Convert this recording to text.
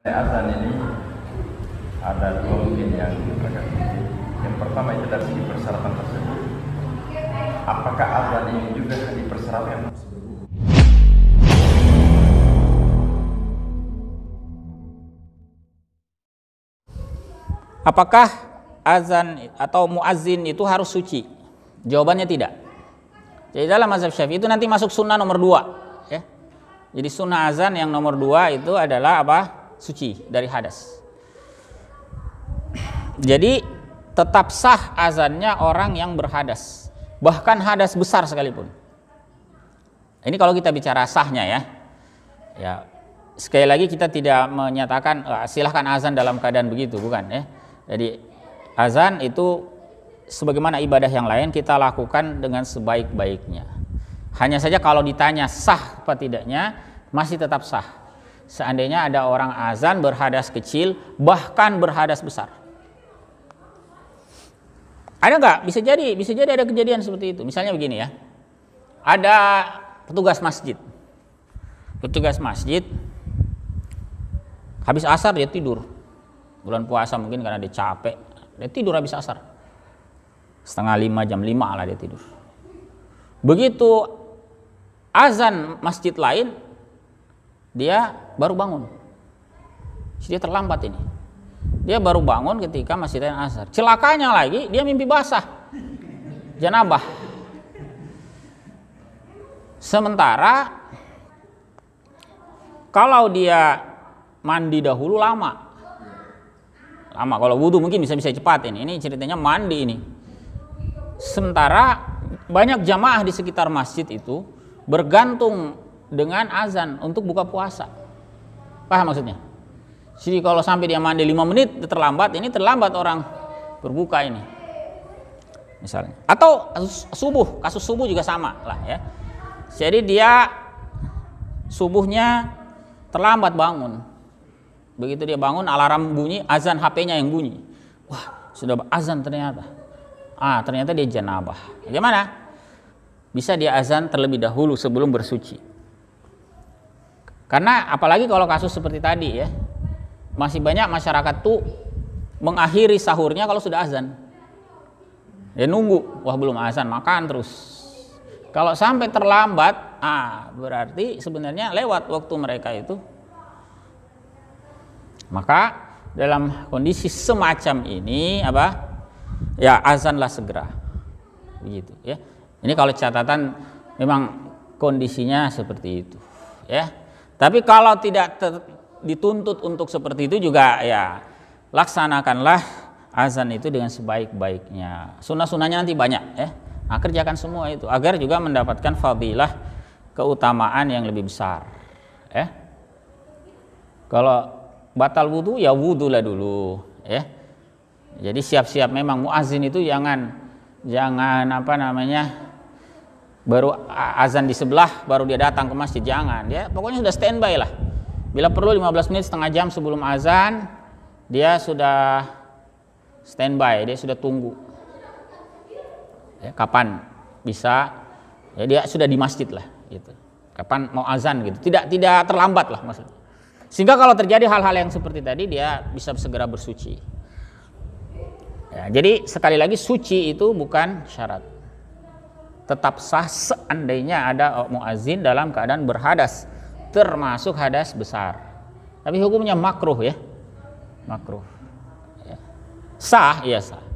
Nah, azan ini ada dua mungkin yang diperhatikan. Yang pertama itu dari segi persyaratan tersebut. Apakah azan ini juga dipersyaratkan? Apakah azan atau muazin itu harus suci? Jawabannya tidak. Jadi dalam mazhab syafi'i itu nanti masuk sunnah nomor dua. Ya. Jadi sunnah azan yang nomor dua itu adalah apa? suci dari hadas. Jadi tetap sah azannya orang yang berhadas, bahkan hadas besar sekalipun. Ini kalau kita bicara sahnya ya. Ya, sekali lagi kita tidak menyatakan ah, silahkan azan dalam keadaan begitu, bukan ya. Jadi azan itu sebagaimana ibadah yang lain kita lakukan dengan sebaik-baiknya. Hanya saja kalau ditanya sah apa tidaknya masih tetap sah seandainya ada orang azan berhadas kecil bahkan berhadas besar ada nggak bisa jadi bisa jadi ada kejadian seperti itu misalnya begini ya ada petugas masjid petugas masjid habis asar dia tidur bulan puasa mungkin karena dia capek dia tidur habis asar setengah lima jam lima lah dia tidur begitu azan masjid lain dia baru bangun. Jadi dia terlambat ini. Dia baru bangun ketika masih tayang asar. Celakanya lagi dia mimpi basah. Janabah. Sementara kalau dia mandi dahulu lama. Lama kalau wudhu mungkin bisa bisa cepat ini. Ini ceritanya mandi ini. Sementara banyak jamaah di sekitar masjid itu bergantung dengan azan untuk buka puasa. Paham maksudnya? Jadi kalau sampai dia mandi 5 menit terlambat, ini terlambat orang berbuka ini. Misalnya. Atau subuh, kasus subuh juga sama lah ya. Jadi dia subuhnya terlambat bangun. Begitu dia bangun alarm bunyi, azan HP-nya yang bunyi. Wah, sudah azan ternyata. Ah, ternyata dia janabah. Bagaimana? Bisa dia azan terlebih dahulu sebelum bersuci. Karena apalagi kalau kasus seperti tadi ya, masih banyak masyarakat tuh mengakhiri sahurnya kalau sudah azan. Ya nunggu, wah belum azan, makan terus. Kalau sampai terlambat, ah berarti sebenarnya lewat waktu mereka itu. Maka dalam kondisi semacam ini apa? Ya azanlah segera. Begitu ya. Ini kalau catatan memang kondisinya seperti itu ya tapi kalau tidak dituntut untuk seperti itu juga ya laksanakanlah azan itu dengan sebaik-baiknya. Sunnah-sunnahnya nanti banyak ya. Nah, kerjakan semua itu agar juga mendapatkan fadilah keutamaan yang lebih besar. Ya. Kalau batal wudhu ya wudhulah dulu ya. Jadi siap-siap memang muazin itu jangan jangan apa namanya baru azan di sebelah baru dia datang ke masjid jangan dia pokoknya sudah standby lah bila perlu 15 menit setengah jam sebelum azan dia sudah standby dia sudah tunggu ya, kapan bisa ya, dia sudah di masjid lah gitu kapan mau azan gitu tidak tidak terlambat lah maksudnya sehingga kalau terjadi hal-hal yang seperti tadi dia bisa segera bersuci ya, jadi sekali lagi suci itu bukan syarat tetap sah seandainya ada muazin dalam keadaan berhadas termasuk hadas besar tapi hukumnya makruh ya makruh sah ya sah iya